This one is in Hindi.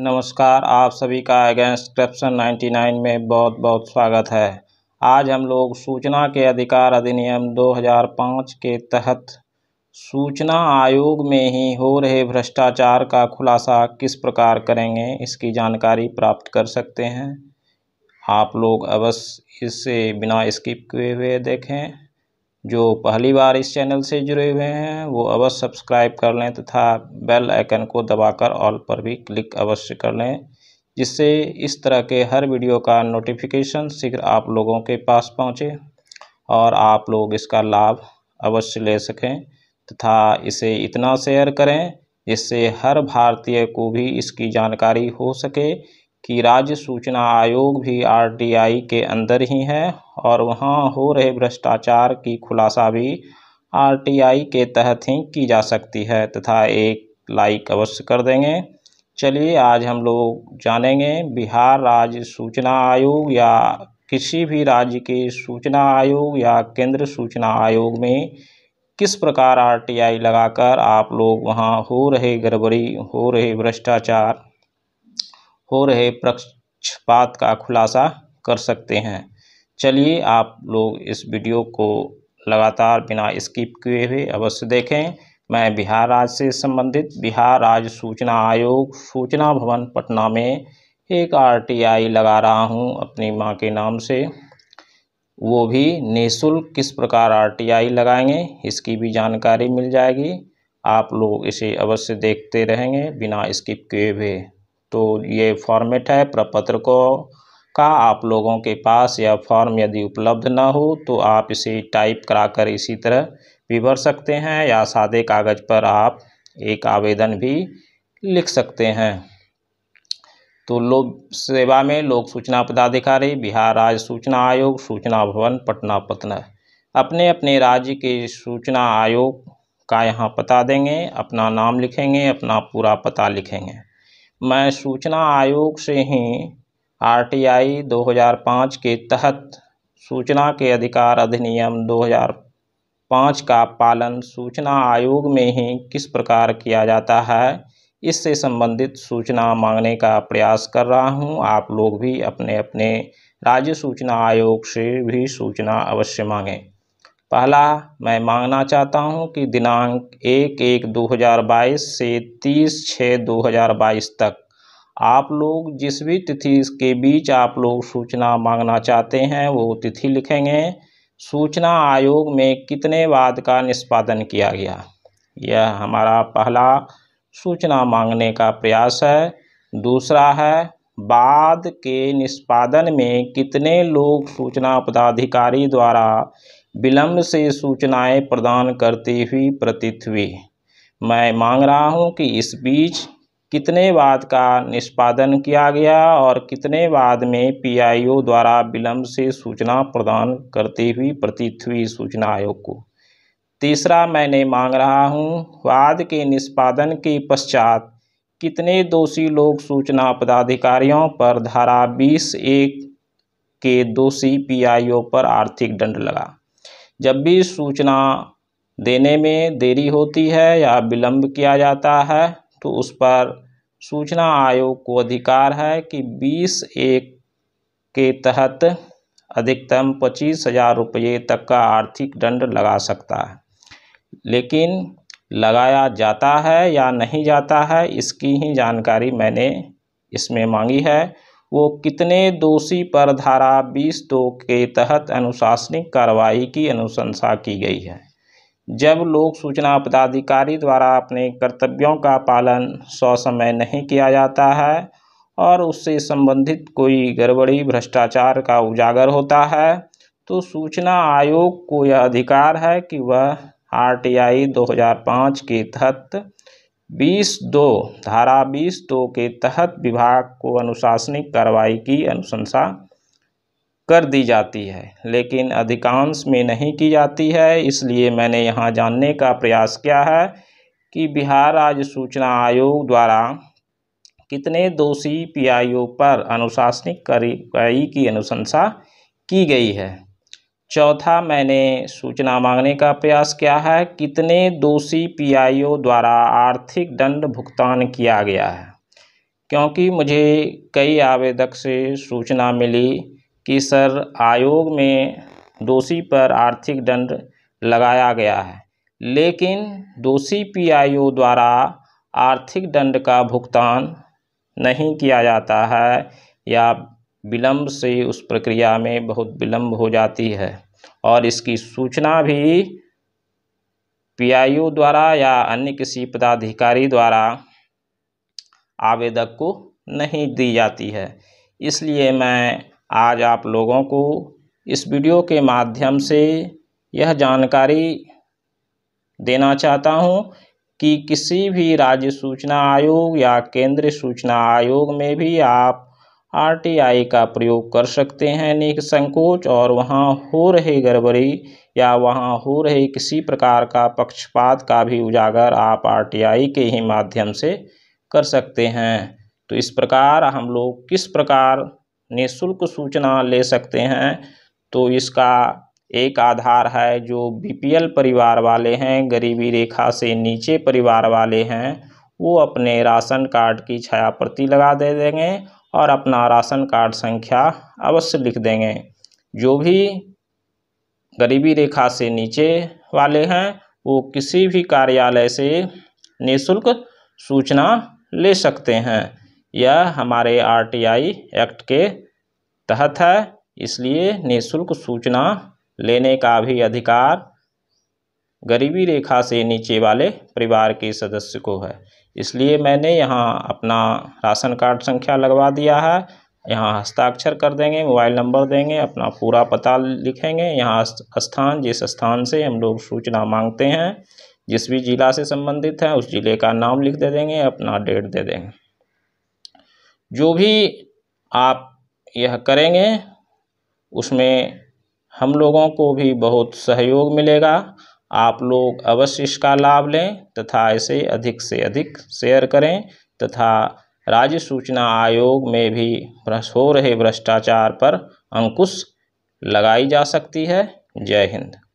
नमस्कार आप सभी का अगेंस्ट करप्शन 99 में बहुत बहुत स्वागत है आज हम लोग सूचना के अधिकार अधिनियम 2005 के तहत सूचना आयोग में ही हो रहे भ्रष्टाचार का खुलासा किस प्रकार करेंगे इसकी जानकारी प्राप्त कर सकते हैं आप लोग अवश्य इसे बिना स्किप किए हुए देखें जो पहली बार इस चैनल से जुड़े हुए हैं वो अवश्य सब्सक्राइब कर लें तथा बेल आइकन को दबाकर ऑल पर भी क्लिक अवश्य कर लें जिससे इस तरह के हर वीडियो का नोटिफिकेशन शीघ्र आप लोगों के पास पहुंचे और आप लोग इसका लाभ अवश्य ले सकें तथा इसे इतना शेयर करें जिससे हर भारतीय को भी इसकी जानकारी हो सके कि राज्य सूचना आयोग भी आरटीआई के अंदर ही है और वहाँ हो रहे भ्रष्टाचार की खुलासा भी आरटीआई के तहत ही की जा सकती है तथा एक लाइक अवश्य कर देंगे चलिए आज हम लोग जानेंगे बिहार राज्य सूचना आयोग या किसी भी राज्य के सूचना आयोग या केंद्र सूचना आयोग में किस प्रकार आरटीआई लगाकर आप लोग वहाँ हो रहे गड़बड़ी हो रहे भ्रष्टाचार हो रहे पक्षपात का खुलासा कर सकते हैं चलिए आप लोग इस वीडियो को लगातार बिना स्किप किए हुए अवश्य देखें मैं बिहार राज्य से संबंधित बिहार राज्य सूचना आयोग सूचना भवन पटना में एक आरटीआई लगा रहा हूं अपनी मां के नाम से वो भी निःशुल्क किस प्रकार आरटीआई लगाएंगे इसकी भी जानकारी मिल जाएगी आप लोग इसे अवश्य देखते रहेंगे बिना स्किप किए हुए तो ये फॉर्मेट है प्रपत्र को का आप लोगों के पास यह फॉर्म यदि उपलब्ध ना हो तो आप इसे टाइप कराकर इसी तरह भी भर सकते हैं या सादे कागज़ पर आप एक आवेदन भी लिख सकते हैं तो लोक सेवा में लोक सूचना पदाधिकारी बिहार राज्य सूचना आयोग सूचना भवन पटना पटना अपने अपने राज्य के सूचना आयोग का यहाँ पता देंगे अपना नाम लिखेंगे अपना पूरा पता लिखेंगे मैं सूचना आयोग से ही आर टी आई दो हज़ार पाँच के तहत सूचना के अधिकार अधिनियम दो हज़ार पाँच का पालन सूचना आयोग में ही किस प्रकार किया जाता है इससे संबंधित सूचना मांगने का प्रयास कर रहा हूं आप लोग भी अपने अपने राज्य सूचना आयोग से भी सूचना अवश्य मांगें पहला मैं मांगना चाहता हूं कि दिनांक एक एक दो हज़ार बाईस से तीस छः दो हज़ार बाईस तक आप लोग जिस भी तिथि के बीच आप लोग सूचना मांगना चाहते हैं वो तिथि लिखेंगे सूचना आयोग में कितने वाद का निष्पादन किया गया यह हमारा पहला सूचना मांगने का प्रयास है दूसरा है बाद के निष्पादन में कितने लोग सूचना पदाधिकारी द्वारा विलम्ब से सूचनाएं प्रदान करती हुई प्रतीत हुई मैं मांग रहा हूं कि इस बीच कितने वाद का निष्पादन किया गया और कितने वाद में पीआईओ द्वारा विलम्ब से सूचना प्रदान करती हुई प्रतीत हुई सूचना आयोग को तीसरा मैंने मांग रहा हूं वाद के निष्पादन के पश्चात कितने दोषी लोग सूचना पदाधिकारियों पर धारा बीस एक के दोषी पीआईओ पर आर्थिक दंड लगा जब भी सूचना देने में देरी होती है या विलम्ब किया जाता है तो उस पर सूचना आयोग को अधिकार है कि 20 एक के तहत अधिकतम पच्चीस हजार रुपये तक का आर्थिक दंड लगा सकता है लेकिन लगाया जाता है या नहीं जाता है इसकी ही जानकारी मैंने इसमें मांगी है वो कितने दोषी पर धारा बीस दो के तहत अनुशासनिक कार्रवाई की अनुशंसा की गई है जब लोक सूचना पदाधिकारी द्वारा अपने कर्तव्यों का पालन समय नहीं किया जाता है और उससे संबंधित कोई गड़बड़ी भ्रष्टाचार का उजागर होता है तो सूचना आयोग को यह अधिकार है कि वह आरटीआई 2005 के तहत बीस दो धारा बीस दो के तहत विभाग को अनुशासनिक कार्रवाई की अनुशंसा कर दी जाती है लेकिन अधिकांश में नहीं की जाती है इसलिए मैंने यहाँ जानने का प्रयास किया है कि बिहार राज्य सूचना आयोग द्वारा कितने दोषी पीआईओ पर अनुशासनिक कार्रवाई की अनुशंसा की गई है चौथा मैंने सूचना मांगने का प्रयास किया है कितने दोषी पीआईओ द्वारा आर्थिक दंड भुगतान किया गया है क्योंकि मुझे कई आवेदक से सूचना मिली कि सर आयोग में दोषी पर आर्थिक दंड लगाया गया है लेकिन दोषी पीआईओ द्वारा आर्थिक दंड का भुगतान नहीं किया जाता है या विलम्ब से उस प्रक्रिया में बहुत विलम्ब हो जाती है और इसकी सूचना भी पी द्वारा या अन्य किसी पदाधिकारी द्वारा आवेदक को नहीं दी जाती है इसलिए मैं आज आप लोगों को इस वीडियो के माध्यम से यह जानकारी देना चाहता हूं कि किसी भी राज्य सूचना आयोग या केंद्रीय सूचना आयोग में भी आप आरटीआई का प्रयोग कर सकते हैं संकोच और वहाँ हो रहे गड़बड़ी या वहाँ हो रहे किसी प्रकार का पक्षपात का भी उजागर आप आरटीआई के ही माध्यम से कर सकते हैं तो इस प्रकार हम लोग किस प्रकार निःशुल्क सूचना ले सकते हैं तो इसका एक आधार है जो बीपीएल परिवार वाले हैं गरीबी रेखा से नीचे परिवार वाले हैं वो अपने राशन कार्ड की छाया प्रति लगा दे देंगे और अपना राशन कार्ड संख्या अवश्य लिख देंगे जो भी गरीबी रेखा से नीचे वाले हैं वो किसी भी कार्यालय से निःशुल्क सूचना ले सकते हैं यह हमारे आरटीआई एक्ट के तहत है इसलिए निःशुल्क सूचना लेने का भी अधिकार गरीबी रेखा से नीचे वाले परिवार के सदस्य को है इसलिए मैंने यहाँ अपना राशन कार्ड संख्या लगवा दिया है यहाँ हस्ताक्षर कर देंगे मोबाइल नंबर देंगे अपना पूरा पता लिखेंगे यहाँ स्थान जिस स्थान से हम लोग सूचना मांगते हैं जिस भी ज़िला से संबंधित है उस ज़िले का नाम लिख दे देंगे अपना डेट दे देंगे जो भी आप यह करेंगे उसमें हम लोगों को भी बहुत सहयोग मिलेगा आप लोग अवश्य इसका लाभ लें तथा इसे अधिक से अधिक शेयर करें तथा राज्य सूचना आयोग में भी हो रहे भ्रष्टाचार पर अंकुश लगाई जा सकती है जय हिंद